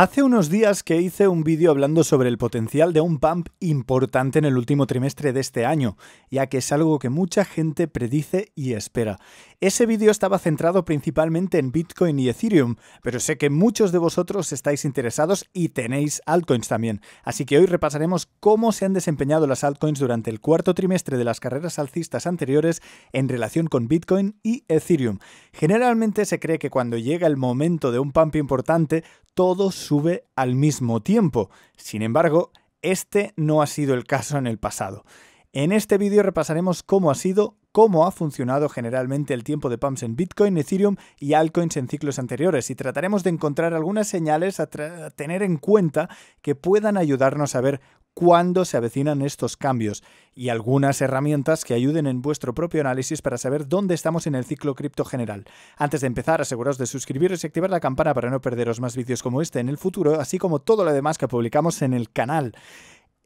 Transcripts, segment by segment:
Hace unos días que hice un vídeo hablando sobre el potencial de un pump importante en el último trimestre de este año, ya que es algo que mucha gente predice y espera. Ese vídeo estaba centrado principalmente en Bitcoin y Ethereum, pero sé que muchos de vosotros estáis interesados y tenéis altcoins también, así que hoy repasaremos cómo se han desempeñado las altcoins durante el cuarto trimestre de las carreras alcistas anteriores en relación con Bitcoin y Ethereum. Generalmente se cree que cuando llega el momento de un pump importante, todo sube al mismo tiempo. Sin embargo, este no ha sido el caso en el pasado. En este vídeo repasaremos cómo ha sido, cómo ha funcionado generalmente el tiempo de pumps en Bitcoin, Ethereum y altcoins en ciclos anteriores y trataremos de encontrar algunas señales a, a tener en cuenta que puedan ayudarnos a ver cuándo se avecinan estos cambios y algunas herramientas que ayuden en vuestro propio análisis para saber dónde estamos en el ciclo cripto general. Antes de empezar, aseguraos de suscribiros y activar la campana para no perderos más vídeos como este en el futuro, así como todo lo demás que publicamos en el canal.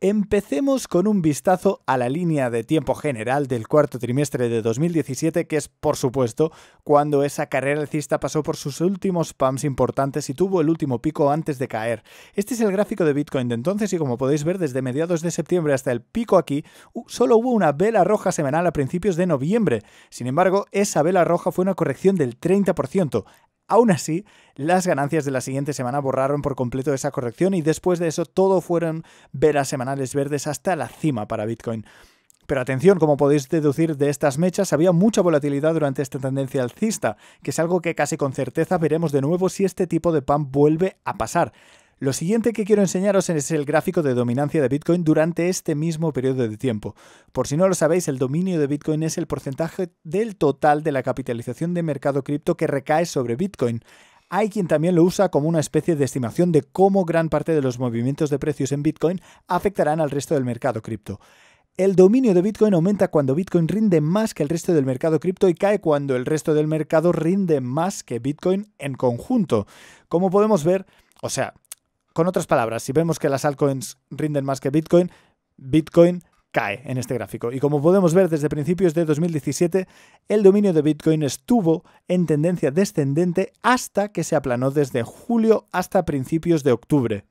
Empecemos con un vistazo a la línea de tiempo general del cuarto trimestre de 2017, que es, por supuesto, cuando esa carrera alcista pasó por sus últimos pams importantes y tuvo el último pico antes de caer. Este es el gráfico de Bitcoin de entonces y como podéis ver, desde mediados de septiembre hasta el pico aquí, solo hubo una vela roja semanal a principios de noviembre. Sin embargo, esa vela roja fue una corrección del 30%. Aún así, las ganancias de la siguiente semana borraron por completo esa corrección y después de eso todo fueron veras semanales verdes hasta la cima para Bitcoin. Pero atención, como podéis deducir de estas mechas, había mucha volatilidad durante esta tendencia alcista, que es algo que casi con certeza veremos de nuevo si este tipo de pan vuelve a pasar. Lo siguiente que quiero enseñaros es el gráfico de dominancia de Bitcoin durante este mismo periodo de tiempo. Por si no lo sabéis, el dominio de Bitcoin es el porcentaje del total de la capitalización de mercado cripto que recae sobre Bitcoin. Hay quien también lo usa como una especie de estimación de cómo gran parte de los movimientos de precios en Bitcoin afectarán al resto del mercado cripto. El dominio de Bitcoin aumenta cuando Bitcoin rinde más que el resto del mercado cripto y cae cuando el resto del mercado rinde más que Bitcoin en conjunto. Como podemos ver, o sea, con otras palabras, si vemos que las altcoins rinden más que Bitcoin, Bitcoin cae en este gráfico. Y como podemos ver desde principios de 2017, el dominio de Bitcoin estuvo en tendencia descendente hasta que se aplanó desde julio hasta principios de octubre.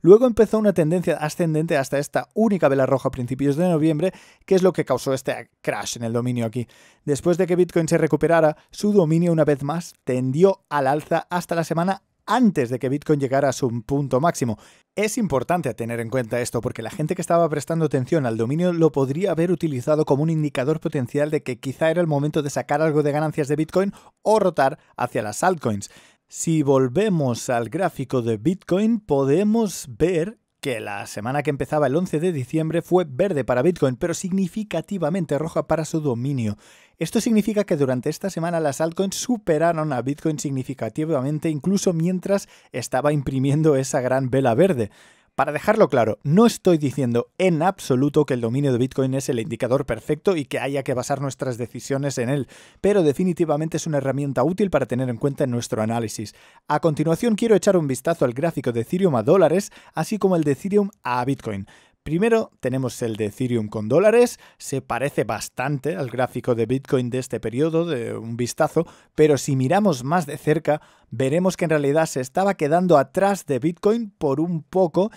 Luego empezó una tendencia ascendente hasta esta única vela roja a principios de noviembre, que es lo que causó este crash en el dominio aquí. Después de que Bitcoin se recuperara, su dominio una vez más tendió al alza hasta la semana antes de que Bitcoin llegara a su punto máximo. Es importante tener en cuenta esto porque la gente que estaba prestando atención al dominio lo podría haber utilizado como un indicador potencial de que quizá era el momento de sacar algo de ganancias de Bitcoin o rotar hacia las altcoins. Si volvemos al gráfico de Bitcoin podemos ver que la semana que empezaba el 11 de diciembre fue verde para Bitcoin, pero significativamente roja para su dominio. Esto significa que durante esta semana las altcoins superaron a Bitcoin significativamente incluso mientras estaba imprimiendo esa gran vela verde. Para dejarlo claro, no estoy diciendo en absoluto que el dominio de Bitcoin es el indicador perfecto y que haya que basar nuestras decisiones en él, pero definitivamente es una herramienta útil para tener en cuenta en nuestro análisis. A continuación quiero echar un vistazo al gráfico de Ethereum a dólares, así como el de Ethereum a Bitcoin. Primero tenemos el de Ethereum con dólares, se parece bastante al gráfico de Bitcoin de este periodo, de un vistazo, pero si miramos más de cerca, veremos que en realidad se estaba quedando atrás de Bitcoin por un poco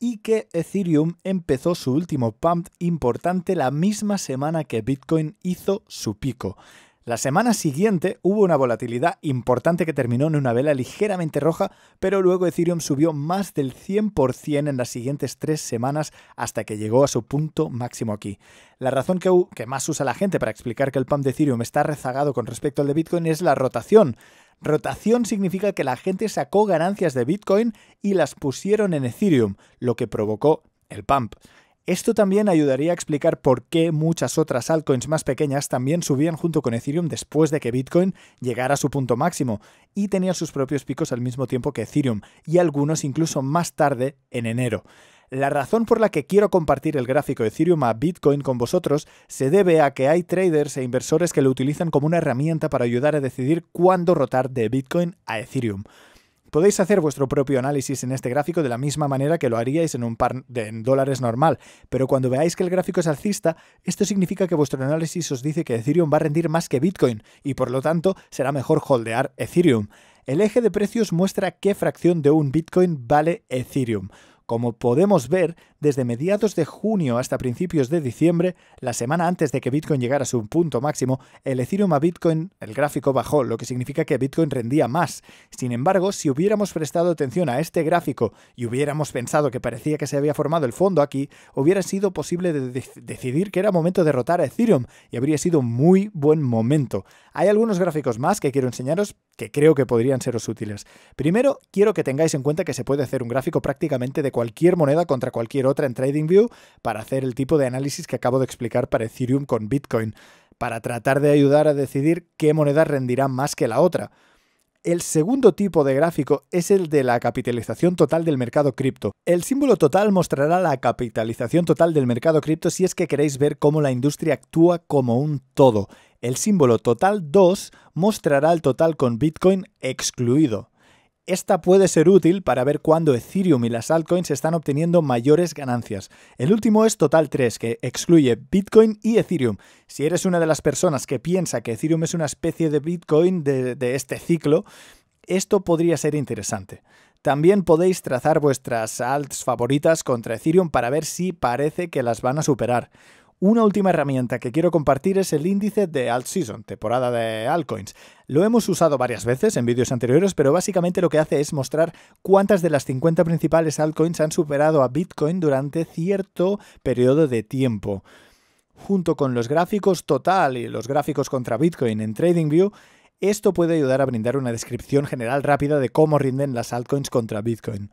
y que Ethereum empezó su último pump importante la misma semana que Bitcoin hizo su pico. La semana siguiente hubo una volatilidad importante que terminó en una vela ligeramente roja, pero luego Ethereum subió más del 100% en las siguientes tres semanas hasta que llegó a su punto máximo aquí. La razón que, más usa la gente para explicar que el pump de Ethereum está rezagado con respecto al de Bitcoin es la rotación. Rotación significa que la gente sacó ganancias de Bitcoin y las pusieron en Ethereum, lo que provocó el pump. Esto también ayudaría a explicar por qué muchas otras altcoins más pequeñas también subían junto con Ethereum después de que Bitcoin llegara a su punto máximo y tenía sus propios picos al mismo tiempo que Ethereum y algunos incluso más tarde en enero. La razón por la que quiero compartir el gráfico de Ethereum a Bitcoin con vosotros se debe a que hay traders e inversores que lo utilizan como una herramienta para ayudar a decidir cuándo rotar de Bitcoin a Ethereum. Podéis hacer vuestro propio análisis en este gráfico de la misma manera que lo haríais en un par de dólares normal, pero cuando veáis que el gráfico es alcista, esto significa que vuestro análisis os dice que Ethereum va a rendir más que Bitcoin y por lo tanto será mejor holdear Ethereum. El eje de precios muestra qué fracción de un Bitcoin vale Ethereum. Como podemos ver, desde mediados de junio hasta principios de diciembre, la semana antes de que Bitcoin llegara a su punto máximo, el Ethereum a Bitcoin, el gráfico bajó, lo que significa que Bitcoin rendía más. Sin embargo, si hubiéramos prestado atención a este gráfico y hubiéramos pensado que parecía que se había formado el fondo aquí, hubiera sido posible decidir que era momento de rotar a Ethereum y habría sido un muy buen momento. Hay algunos gráficos más que quiero enseñaros que creo que podrían seros útiles. Primero, quiero que tengáis en cuenta que se puede hacer un gráfico prácticamente de cualquier moneda contra cualquier otra en TradingView para hacer el tipo de análisis que acabo de explicar para Ethereum con Bitcoin, para tratar de ayudar a decidir qué moneda rendirá más que la otra. El segundo tipo de gráfico es el de la capitalización total del mercado cripto. El símbolo total mostrará la capitalización total del mercado cripto si es que queréis ver cómo la industria actúa como un todo. El símbolo total 2 mostrará el total con Bitcoin excluido. Esta puede ser útil para ver cuándo Ethereum y las altcoins están obteniendo mayores ganancias. El último es Total 3, que excluye Bitcoin y Ethereum. Si eres una de las personas que piensa que Ethereum es una especie de Bitcoin de, este ciclo, esto podría ser interesante. También podéis trazar vuestras alts favoritas contra Ethereum para ver si parece que las van a superar. Una última herramienta que quiero compartir es el índice de Alt Season, temporada de altcoins. Lo hemos usado varias veces en vídeos anteriores, pero básicamente lo que hace es mostrar cuántas de las 50 principales altcoins han superado a Bitcoin durante cierto periodo de tiempo. Junto con los gráficos total y los gráficos contra Bitcoin en TradingView, esto puede ayudar a brindar una descripción general rápida de cómo rinden las altcoins contra Bitcoin.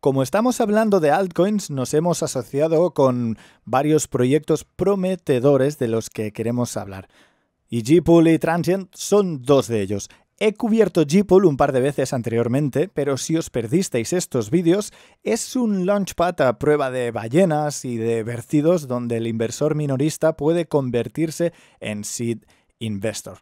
Como estamos hablando de altcoins, nos hemos asociado con varios proyectos prometedores de los que queremos hablar. Y Gpool y Transient son dos de ellos. He cubierto Gpool un par de veces anteriormente, pero si os perdisteis estos vídeos, es un launchpad a prueba de ballenas y de vertidos donde el inversor minorista puede convertirse en seed investor.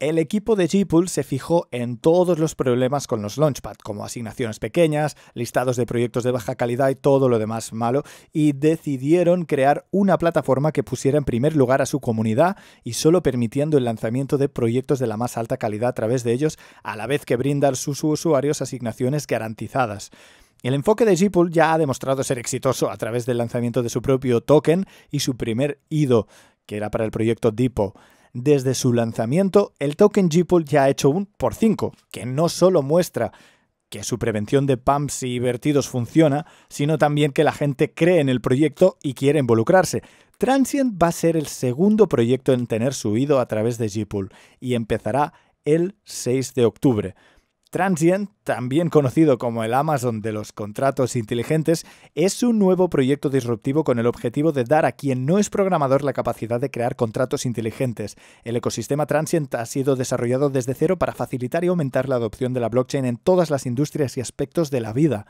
El equipo de Gpool se fijó en todos los problemas con los Launchpad, como asignaciones pequeñas, listados de proyectos de baja calidad y todo lo demás malo, y decidieron crear una plataforma que pusiera en primer lugar a su comunidad y solo permitiendo el lanzamiento de proyectos de la más alta calidad a través de ellos, a la vez que brindar sus usuarios asignaciones garantizadas. El enfoque de Gpool ya ha demostrado ser exitoso a través del lanzamiento de su propio token y su primer IDO, que era para el proyecto DIPO desde su lanzamiento, el token Gpool ya ha hecho un por 5, que no solo muestra que su prevención de pumps y vertidos funciona, sino también que la gente cree en el proyecto y quiere involucrarse. Transient va a ser el segundo proyecto en tener su a través de Gpool y empezará el 6 de octubre. Transient, también conocido como el Amazon de los contratos inteligentes, es un nuevo proyecto disruptivo con el objetivo de dar a quien no es programador la capacidad de crear contratos inteligentes. El ecosistema Transient ha sido desarrollado desde cero para facilitar y aumentar la adopción de la blockchain en todas las industrias y aspectos de la vida.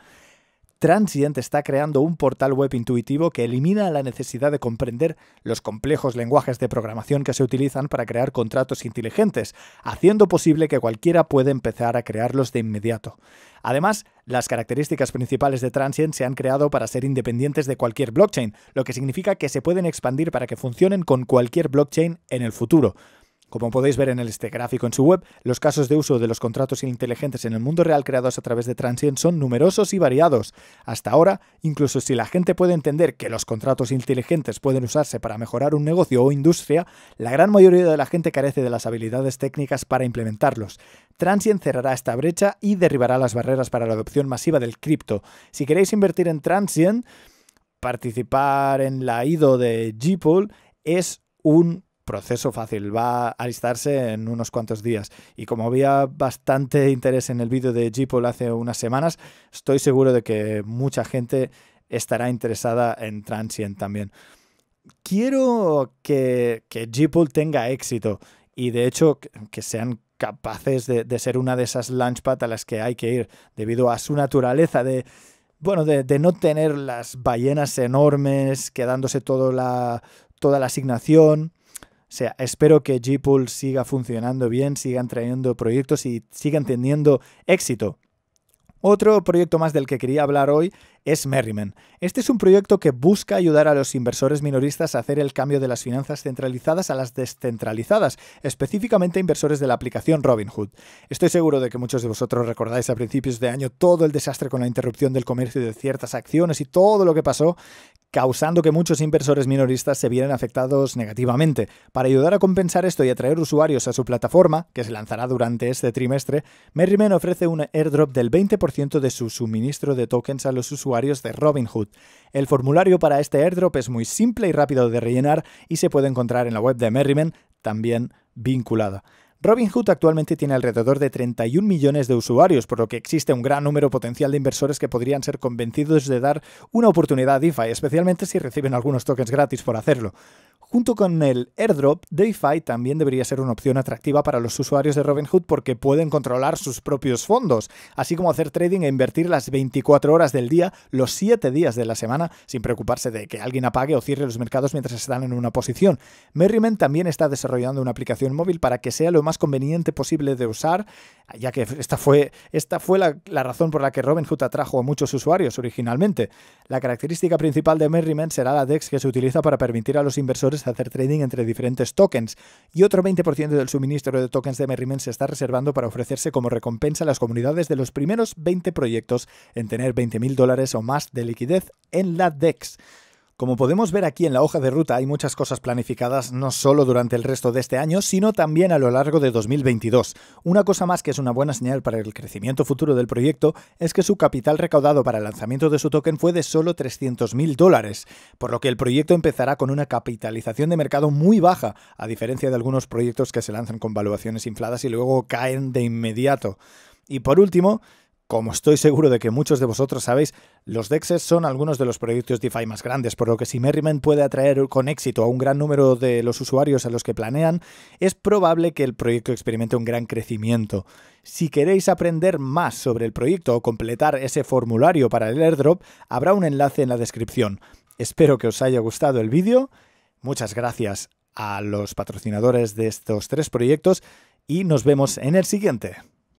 Transient está creando un portal web intuitivo que elimina la necesidad de comprender los complejos lenguajes de programación que se utilizan para crear contratos inteligentes, haciendo posible que cualquiera pueda empezar a crearlos de inmediato. Además, las características principales de Transient se han creado para ser independientes de cualquier blockchain, lo que significa que se pueden expandir para que funcionen con cualquier blockchain en el futuro. Como podéis ver en este gráfico en su web, los casos de uso de los contratos inteligentes en el mundo real creados a través de Transient son numerosos y variados. Hasta ahora, incluso si la gente puede entender que los contratos inteligentes pueden usarse para mejorar un negocio o industria, la gran mayoría de la gente carece de las habilidades técnicas para implementarlos. Transient cerrará esta brecha y derribará las barreras para la adopción masiva del cripto. Si queréis invertir en Transient, participar en la IDO de Gpool es un proceso fácil, va a alistarse en unos cuantos días. Y como había bastante interés en el vídeo de Jeeple hace unas semanas, estoy seguro de que mucha gente estará interesada en Transient también. Quiero que, que tenga éxito y de hecho que sean capaces de, ser una de esas launchpad a las que hay que ir debido a su naturaleza de bueno de, no tener las ballenas enormes quedándose la, toda la asignación o sea, espero que Gpool siga funcionando bien, sigan trayendo proyectos y sigan teniendo éxito otro proyecto más del que quería hablar hoy es Merriman. Este es un proyecto que busca ayudar a los inversores minoristas a hacer el cambio de las finanzas centralizadas a las descentralizadas, específicamente inversores de la aplicación Robinhood. Estoy seguro de que muchos de vosotros recordáis a principios de año todo el desastre con la interrupción del comercio de ciertas acciones y todo lo que pasó causando que muchos inversores minoristas se vieran afectados negativamente. Para ayudar a compensar esto y atraer usuarios a su plataforma, que se lanzará durante este trimestre, Merriman ofrece un airdrop del 20% de su suministro de tokens a los usuarios de Robinhood. El formulario para este airdrop es muy simple y rápido de rellenar y se puede encontrar en la web de Merriman, también vinculada. Robinhood actualmente tiene alrededor de 31 millones de usuarios, por lo que existe un gran número potencial de inversores que podrían ser convencidos de dar una oportunidad a DeFi, especialmente si reciben algunos tokens gratis por hacerlo. Junto con el airdrop, DeFi también debería ser una opción atractiva para los usuarios de Robinhood porque pueden controlar sus propios fondos, así como hacer trading e invertir las 24 horas del día, los 7 días de la semana, sin preocuparse de que alguien apague o cierre los mercados mientras están en una posición. Merriman también está desarrollando una aplicación móvil para que sea lo más conveniente posible de usar, ya que esta fue, esta fue la, la razón por la que Robinhood atrajo a muchos usuarios originalmente. La característica principal de Merriman será la DEX que se utiliza para permitir a los inversores hacer trading entre diferentes tokens, y otro 20% del suministro de tokens de Merriman se está reservando para ofrecerse como recompensa a las comunidades de los primeros 20 proyectos en tener 20.000 dólares o más de liquidez en la DEX. Como podemos ver aquí en la hoja de ruta hay muchas cosas planificadas no solo durante el resto de este año, sino también a lo largo de 2022. Una cosa más que es una buena señal para el crecimiento futuro del proyecto es que su capital recaudado para el lanzamiento de su token fue de solo 300.000 dólares, por lo que el proyecto empezará con una capitalización de mercado muy baja, a diferencia de algunos proyectos que se lanzan con valuaciones infladas y luego caen de inmediato. Y por último, como estoy seguro de que muchos de vosotros sabéis, los DEXes son algunos de los proyectos DeFi más grandes, por lo que si Merriman puede atraer con éxito a un gran número de los usuarios a los que planean, es probable que el proyecto experimente un gran crecimiento. Si queréis aprender más sobre el proyecto o completar ese formulario para el airdrop, habrá un enlace en la descripción. Espero que os haya gustado el vídeo. Muchas gracias a los patrocinadores de estos tres proyectos y nos vemos en el siguiente.